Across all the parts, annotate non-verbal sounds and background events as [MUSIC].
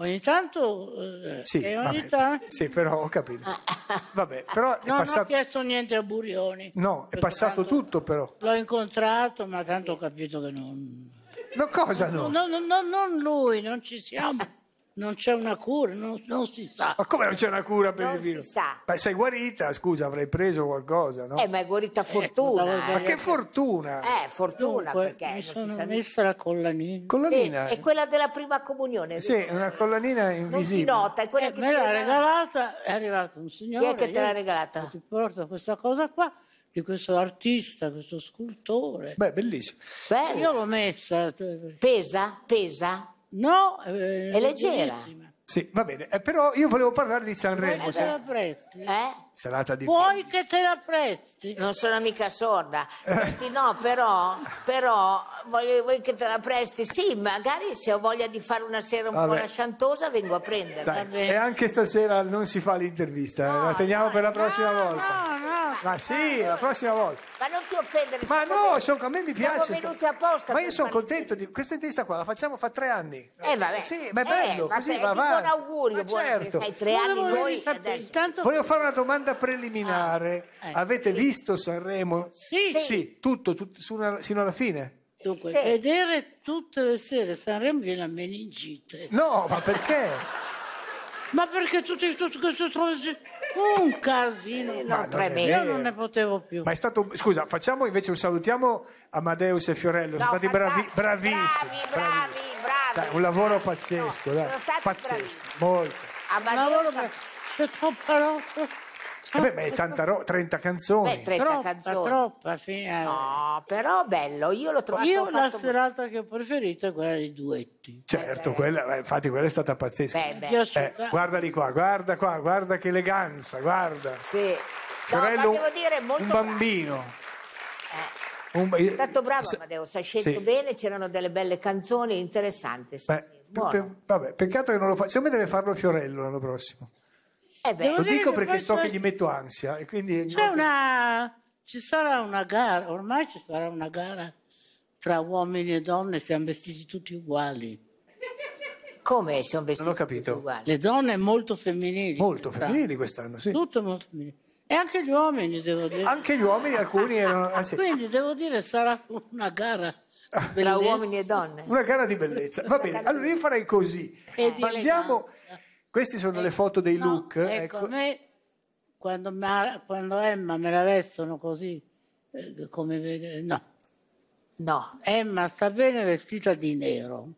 Ogni tanto... Eh, sì, ogni vabbè, tanto... sì, però ho capito. [LAUGHS] Vabbè, però non passato... ho chiesto niente a Burioni. No, è passato tutto però. L'ho incontrato, ma tanto sì. ho capito che non... No, cosa no? No, no, no? Non lui, non ci siamo. Non c'è una cura, non, non, si sa. Ma come non c'è una cura per non il virus? Si sa. Ma sei guarita, scusa, avrei preso qualcosa, no? Eh, ma è guarita eh, fortuna. Eh, ma che fortuna! Eh, fortuna, Dunque, perché mi sono sa messa la collanina. Collanina? Sì, è quella della prima comunione. Sì, è una collanina invisibile. Non si nota, è quella eh, che... Me l'ha regalata, è arrivato un signore... Chi è che te l'ha regalata? Ti porto questa cosa qua di questo artista, questo scultore. Beh, bellissimo. Bello. Io l'ho messa. Eh, pesa? Pesa? No, eh, è leggera. Sì, va bene, eh, però io volevo parlare di Sanremo. Vuoi che te la presti? Eh? Serata di Vuoi che te la presti? Non sono mica sorda. Eh. Senti, no, però, però voglio, vuoi che te la presti? Sì, magari se ho voglia di fare una sera un Vabbè. po' lasciantosa vengo a prenderla. e anche stasera non si fa l'intervista, eh, no, la teniamo no, per la prossima no, volta. No, no. Ma sì, la prossima volta. Ma non ti offendere. Ma no, sono- a me mi piace. Siamo venuti apposta. Ma io sono contento di questa intervista qua, la facciamo fra tre anni. Eh, vabbè. Sì, ma è eh, bello, vabbè, così va di avanti. Buon augurio, Ma certo. Sei tre anni Volevo noi sapere, intanto Volevo fare una domanda preliminare. Ah, eh. Avete visto Sanremo? Sì. Sì, tutto, tutto, su una- sino alla fine? dunque, Sì. vedere tutte le sere Sanremo viene a meningite. No, ma perché? Ma perché tutti tutto questo sono un casino Ma tremendo. Io non ne potevo più. Ma è stato. Scusa, facciamo invece un salutiamo Amadeus e Fiorello. Sono stati bravi, bravissimi. bravi, bravi, bravissimi. bravi, Dai, un lavoro bravi. pazzesco, No, dai. sono stati pazzesco, molto. Amadeus, Lavoro per... per troppa roba. Eh beh, beh, tanta ro- 30 canzoni. Beh, 30 troppa, canzoni. troppa, sì. Eh. No, però bello, io l'ho trovato Io la fatto- serata che ho preferito è quella dei duetti. Certo, quella, infatti quella è stata pazzesca. Beh, Mi è beh, Eh, guardali qua, guarda qua, guarda che eleganza, guarda. sì. No, ma Fiorello, devo dire, molto un bambino. Eh. Un- È stato bravo se- Amadeo, si è scelto sì. bene, c'erano delle belle canzoni interessanti. sì, Beh, sì, pe- vabbè, peccato che non lo faccia, Secondo me deve farlo Fiorello l'anno prossimo. Eh beh, lo dico perché so che gli metto ansia. E quindi c'è volta... una... Ci sarà una gara, ormai ci sarà una gara tra uomini e donne, siamo vestiti tutti uguali. Come siamo vestiti? Non ho capito. Tutti uguali? Le donne molto femminili. Molto quest'anno. femminili quest'anno, sì. Tutto molto femminile. E anche gli uomini, devo dire. Anche gli uomini, alcuni erano... Ah, sì. Quindi, devo dire, sarà una gara ah. tra uomini e donne. Una gara di bellezza. Va bene, allora io farei così. E Mandiamo... Eleganza queste sono ecco, le eh, foto dei no, look. Ecco, ecco. Me, quando, ma, quando, Emma me la vestono così, eh, come no. No, Emma sta bene vestita di nero.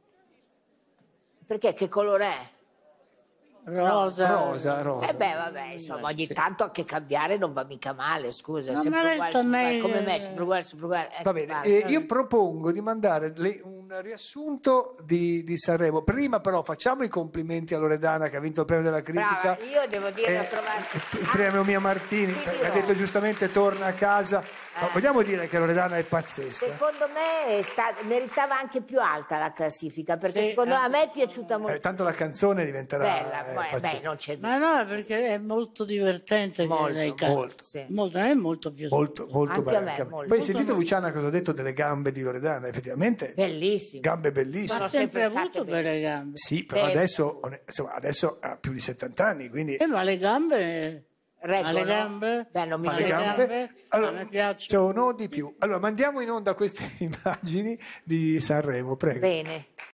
Perché che colore è? Rosa. Rosa, Rosa. Eh beh, vabbè, insomma, ogni sì. tanto anche cambiare non va mica male, scusa. Non sempre uguale, uguale, come me, sempre uguale, sempre uguale. Ecco, va bene, eh, io propongo di mandare le, un riassunto di, di, Sanremo. Prima però facciamo i complimenti a Loredana che ha vinto il premio della critica. Brava, io devo dire eh, a trovare... Il premio Mia Martini, sì, ha detto giustamente torna a casa ma eh. vogliamo dire che Loredana è pazzesca? Secondo me sta- meritava anche più alta la classifica perché Sì, secondo anche eh. me è piaciuta molto. Eh, tanto la canzone diventerà Bella, eh, poi, beh, non c'è Ma no, perché è molto divertente Molto, lei canta. molto. Sì. Molto, è molto piaciuto. Molto, molto Anche a bella. me, molto. Poi Molto sentite bella. Luciana cosa ha detto delle gambe di Loredana, effettivamente Bellissimo. gambe bellissime. Ma ha sempre sempre avuto belle. gambe. Sì, però adesso, insomma, adesso ha più di 70 anni, quindi Eh, ma le gambe Reggo, alle gambe, beh, non alle gambe. gambe. Allora, piacciono di più. Allora, mandiamo in onda queste [LAUGHS] immagini di Sanremo, prego. Bene.